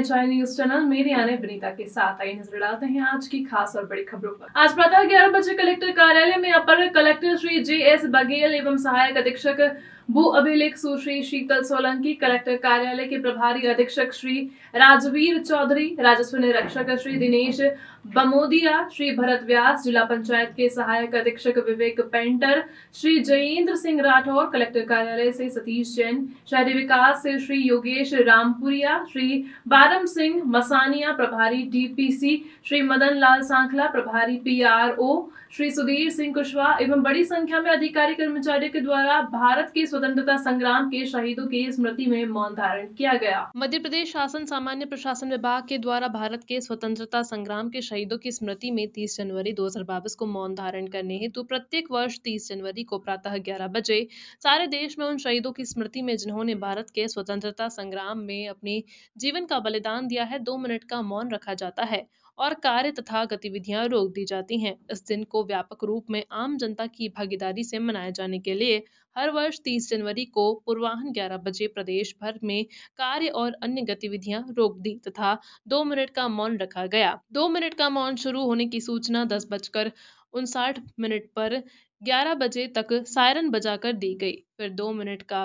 है चाय news channel मेरी आने बनीता के साथ आई नजर डालते हैं आज की खास और बड़ी खबरों पर आज प्रातः ग्यारह बजे कलेक्टर कार्यालय में अपर collector Shri J S Baghel एवं सहायक अधीक्षक भू अभिलेख सुश्री शीतल सोलंकी कलेक्टर कार्यालय के प्रभारी अधीक्षक श्री राजवीर चौधरी राजस्व निरीक्षक श्री दिनेश बमोदिया श्री भरत व्यास जिला पंचायत के सहायक अधीक्षक विवेक पेंटर श्री जयेंद्र सिंह राठौर कलेक्टर कार्यालय से सतीश जैन शहरी विकास से श्री योगेश रामपुरिया श्री बारम सिंह मसानिया प्रभारी डीपीसी श्री मदन लाल सांखला प्रभारी पी श्री सुधीर सिंह कुशवाहा एवं बड़ी संख्या में अधिकारी कर्मचारियों के द्वारा भारत के स्वतंत्रता संग्राम के शहीदों की स्मृति में मौन धारण किया गया मध्य प्रदेश शासन सामान्य प्रशासन विभाग के द्वारा भारत के स्वतंत्रता संग्राम के शहीदों की स्मृति में 30 जनवरी दो को मौन धारण करने हेतु प्रत्येक वर्ष तीस जनवरी को प्रातः ग्यारह बजे सारे देश में उन शहीदों की स्मृति में जिन्होंने भारत के स्वतंत्रता संग्राम में अपने जीवन का बलिदान दिया है दो मिनट का मौन रखा जाता है और कार्य तथा गतिविधियां रोक दी जाती हैं इस दिन को व्यापक रूप में आम जनता की भागीदारी से मनाए जाने के लिए हर वर्ष 30 जनवरी को पूर्वाहन 11 बजे प्रदेश भर में कार्य और अन्य गतिविधियां रोक दी तथा दो मिनट का मौन रखा गया दो मिनट का मौन शुरू होने की सूचना दस बजकर उनसाठ मिनट पर 11 बजे तक सायरन बजाकर दी गई फिर दो मिनट का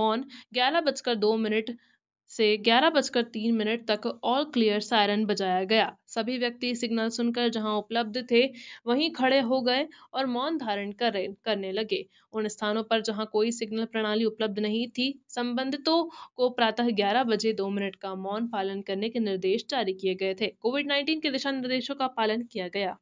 मौन ग्यारह बजकर दो मिनट से ग्यारह बजकर तीन मिनट तक ऑल क्लियर सायरन बजाया गया सभी व्यक्ति सिग्नल सुनकर जहां उपलब्ध थे वहीं खड़े हो गए और मौन धारण कर करने लगे उन स्थानों पर जहां कोई सिग्नल प्रणाली उपलब्ध नहीं थी संबंधितों को प्रातः ग्यारह बजे दो मिनट का मौन पालन करने के निर्देश जारी किए गए थे कोविड नाइन्टीन के दिशा निर्देशों का पालन किया गया